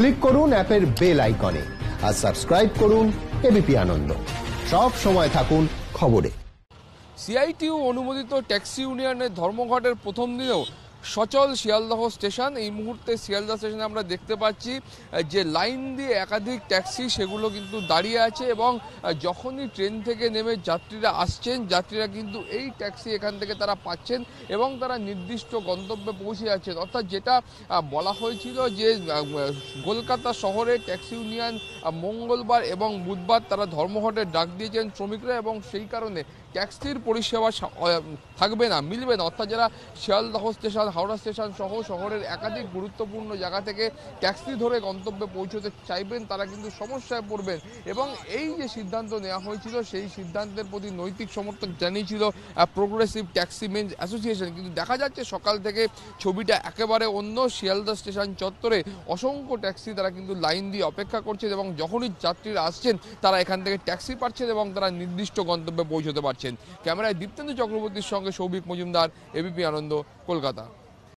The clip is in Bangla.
ক্লিক করুন অ্যাপের বেল আইকনে আর সাবস্ক্রাইব করুন এবিপি আনন্দ সব সময় থাকুন খবরে সিআইটিউ অনুমোদিত ট্যাক্সি ইউনিয়নের ধর্মঘটের প্রথম দিনেও সচল শিয়ালদহ স্টেশন এই মুহূর্তে শিয়ালদহ স্টেশনে আমরা দেখতে পাচ্ছি যে লাইন দিয়ে একাধিক ট্যাক্সি সেগুলো কিন্তু দাঁড়িয়ে আছে এবং যখনই ট্রেন থেকে নেমে যাত্রীরা আসছেন যাত্রীরা কিন্তু এই ট্যাক্সি এখান থেকে তারা পাচ্ছেন এবং তারা নির্দিষ্ট গন্তব্যে পৌঁছে যাচ্ছেন অর্থাৎ যেটা বলা হয়েছিল যে কলকাতা শহরে ট্যাক্সি ইউনিয়ন মঙ্গলবার এবং বুধবার তারা ধর্মঘটের ডাক দিয়েছেন শ্রমিকরা এবং সেই কারণে ট্যাক্সির পরিষেবা থাকবে না মিলবে না অর্থাৎ যারা শিয়ালদহ স্টেশন হাওড়া স্টেশন সহ শহরের একাধিক গুরুত্বপূর্ণ জায়গা থেকে ট্যাক্সি ধরে গন্তব্যে পৌঁছতে চাইবেন তারা কিন্তু সমস্যায় পড়বেন এবং এই যে সিদ্ধান্ত নেওয়া হয়েছিল সেই সিদ্ধান্তের প্রতি নৈতিক সমর্থক জানিয়েছিল প্রোগ্রেসিভ ট্যাক্সি মেন অ্যাসোসিয়েশন কিন্তু দেখা যাচ্ছে সকাল থেকে ছবিটা একেবারে অন্য শিয়ালদা স্টেশন চত্বরে অসংখ্য ট্যাক্সি তারা কিন্তু লাইন দিয়ে অপেক্ষা করছেন এবং যখনই যাত্রীরা আসছেন তারা এখান থেকে ট্যাক্সি পাচ্ছেন এবং তারা নির্দিষ্ট গন্তব্যে পৌঁছতে পারছেন ক্যামেরায় দীপ্তেন্দু চক্রবর্তীর সঙ্গে সৌভিক মজুমদার এবিপি আনন্দ কলকাতা